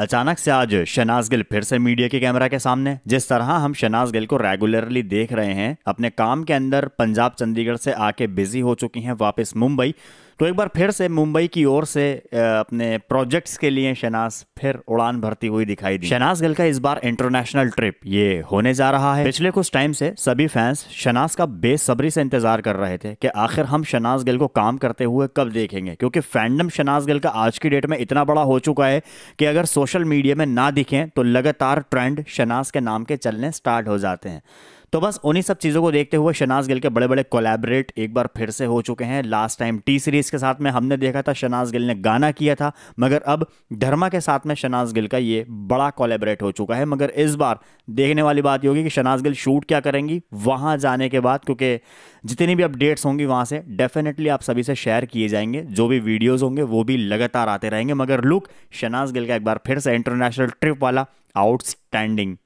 अचानक से आज शनाज गिल फिर से मीडिया के कैमरा के सामने जिस तरह हम शनाज गिल को रेगुलरली देख रहे हैं अपने काम के अंदर पंजाब चंडीगढ़ से आके बिजी हो चुकी हैं वापस मुंबई तो एक बार फिर से मुंबई की ओर से अपने प्रोजेक्ट्स के लिए शनाज फिर उड़ान भरती हुई दिखाई दी शनाज गिल का इस बार इंटरनेशनल ट्रिप ये होने जा रहा है पिछले कुछ टाइम से सभी फैंस शनाज का बेसब्री से इंतजार कर रहे थे कि आखिर हम शनाज गिल को काम करते हुए कब देखेंगे क्योंकि फैंडम शनाज गिल का आज की डेट में इतना बड़ा हो चुका है कि अगर सोशल मीडिया में ना दिखें तो लगातार ट्रेंड शनाज के नाम के चलने स्टार्ट हो जाते हैं तो बस उन्हीं सब चीज़ों को देखते हुए शनाज गिल के बड़े बड़े कोलैबोरेट एक बार फिर से हो चुके हैं लास्ट टाइम टी सीरीज़ के साथ में हमने देखा था शनाज गिल ने गाना किया था मगर अब धर्मा के साथ में शनाज गिल का ये बड़ा कोलेबरेट हो चुका है मगर इस बार देखने वाली बात ये होगी कि शनाज गिल शूट क्या करेंगी वहाँ जाने के बाद क्योंकि जितनी भी अपडेट्स होंगी वहाँ से डेफिनेटली आप सभी से शेयर किए जाएंगे जो भी वीडियोज़ होंगे वो भी लगातार आते रहेंगे मगर लुक शनाज गिल का एक बार फिर से इंटरनेशनल ट्रिप वाला आउटस्टैंडिंग